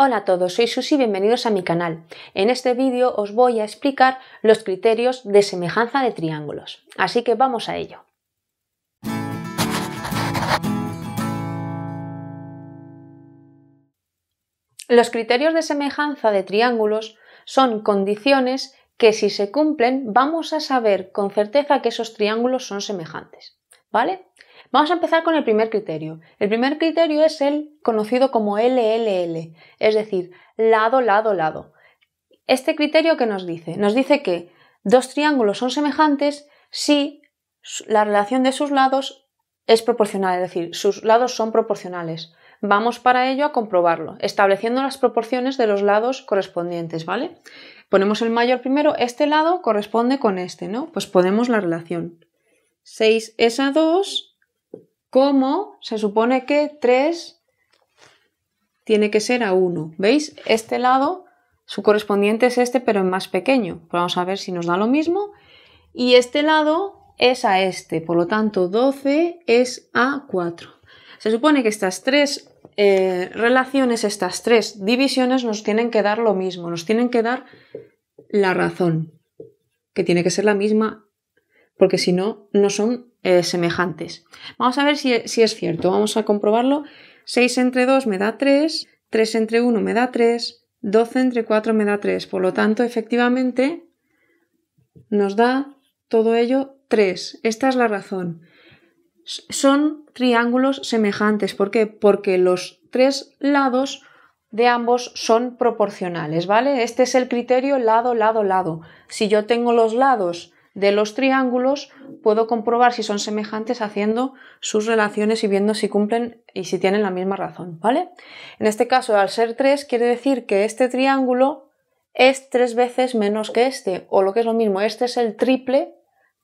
Hola a todos, soy Susi y bienvenidos a mi canal. En este vídeo os voy a explicar los criterios de semejanza de triángulos, así que vamos a ello. Los criterios de semejanza de triángulos son condiciones que si se cumplen vamos a saber con certeza que esos triángulos son semejantes, ¿vale? Vamos a empezar con el primer criterio. El primer criterio es el conocido como LLL, es decir, lado, lado, lado. Este criterio que nos dice, nos dice que dos triángulos son semejantes si la relación de sus lados es proporcional, es decir, sus lados son proporcionales. Vamos para ello a comprobarlo, estableciendo las proporciones de los lados correspondientes, ¿vale? Ponemos el mayor primero, este lado corresponde con este, ¿no? Pues ponemos la relación. 6 es a 2 como se supone que 3 tiene que ser a 1. ¿Veis? Este lado, su correspondiente es este, pero en más pequeño. vamos a ver si nos da lo mismo. Y este lado es a este, por lo tanto 12 es a 4. Se supone que estas tres eh, relaciones, estas tres divisiones nos tienen que dar lo mismo, nos tienen que dar la razón, que tiene que ser la misma, porque si no, no son eh, semejantes. Vamos a ver si, si, es cierto, vamos a comprobarlo. 6 entre 2 me da 3, 3 entre 1 me da 3, 12 entre 4 me da 3. Por lo tanto, efectivamente, nos da todo ello 3. Esta es la razón. Son triángulos semejantes. ¿Por qué? Porque los tres lados de ambos son proporcionales, ¿vale? Este es el criterio lado, lado, lado. Si yo tengo los lados de los triángulos puedo comprobar si son semejantes haciendo sus relaciones y viendo si cumplen y si tienen la misma razón, ¿vale? En este caso, al ser 3, quiere decir que este triángulo es tres veces menos que este, o lo que es lo mismo, este es el triple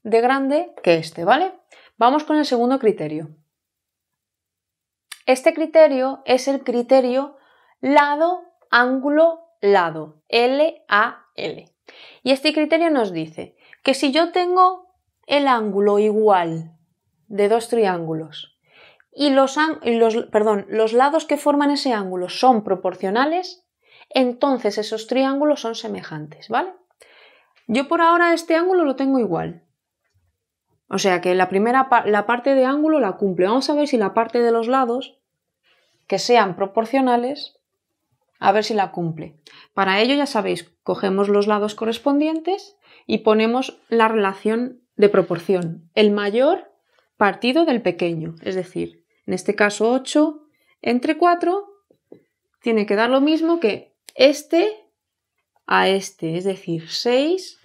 de grande que este, ¿vale? Vamos con el segundo criterio. Este criterio es el criterio lado, ángulo, lado, LAL l Y este criterio nos dice que si yo tengo el ángulo igual de dos triángulos y los, perdón, los lados que forman ese ángulo son proporcionales, entonces esos triángulos son semejantes, ¿vale? Yo por ahora este ángulo lo tengo igual. O sea que la primera la parte de ángulo la cumple. Vamos a ver si la parte de los lados que sean proporcionales a ver si la cumple. Para ello, ya sabéis, cogemos los lados correspondientes y ponemos la relación de proporción, el mayor partido del pequeño, es decir, en este caso 8 entre 4 tiene que dar lo mismo que este a este, es decir, 6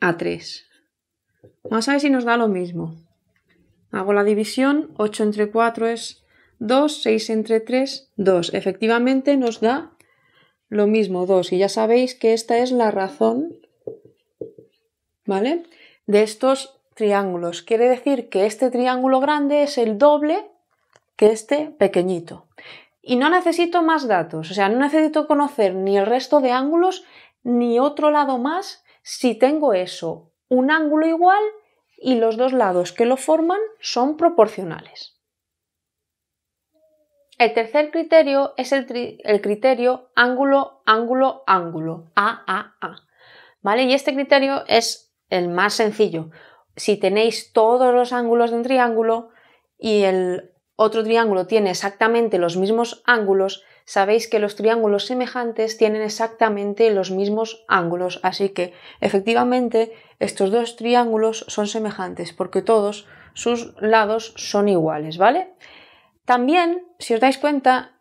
a 3. Vamos a ver si nos da lo mismo. Hago la división, 8 entre 4 es 2, 6 entre 3, 2. Efectivamente nos da lo mismo, 2. Y ya sabéis que esta es la razón, ¿vale? De estos triángulos. Quiere decir que este triángulo grande es el doble que este pequeñito. Y no necesito más datos, o sea, no necesito conocer ni el resto de ángulos ni otro lado más si tengo eso, un ángulo igual y los dos lados que lo forman son proporcionales. El tercer criterio es el, criterio ángulo, ángulo, ángulo, A, A, A. ¿Vale? Y este criterio es el más sencillo. Si tenéis todos los ángulos de un triángulo y el otro triángulo tiene exactamente los mismos ángulos, sabéis que los triángulos semejantes tienen exactamente los mismos ángulos, así que efectivamente estos dos triángulos son semejantes porque todos sus lados son iguales, ¿vale? También, si os dais cuenta,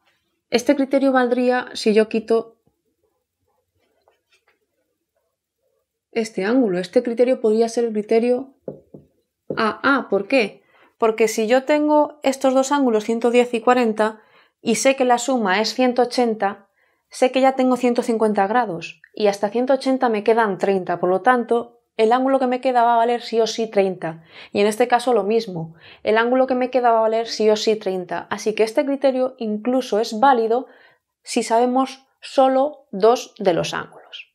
este criterio valdría si yo quito este ángulo. Este criterio podría ser el criterio AA. ¿Por qué? Porque si yo tengo estos dos ángulos, 110 y 40, y sé que la suma es 180, sé que ya tengo 150 grados y hasta 180 me quedan 30. Por lo tanto, el ángulo que me queda va a valer sí o sí 30. Y en este caso lo mismo, el ángulo que me queda va a valer sí o sí 30. Así que este criterio incluso es válido si sabemos solo dos de los ángulos.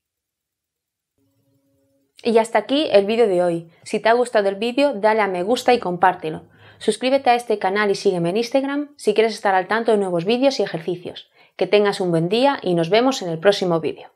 Y hasta aquí el vídeo de hoy. Si te ha gustado el vídeo, dale a me gusta y compártelo. Suscríbete a este canal y sígueme en Instagram si quieres estar al tanto de nuevos vídeos y ejercicios. Que tengas un buen día y nos vemos en el próximo vídeo.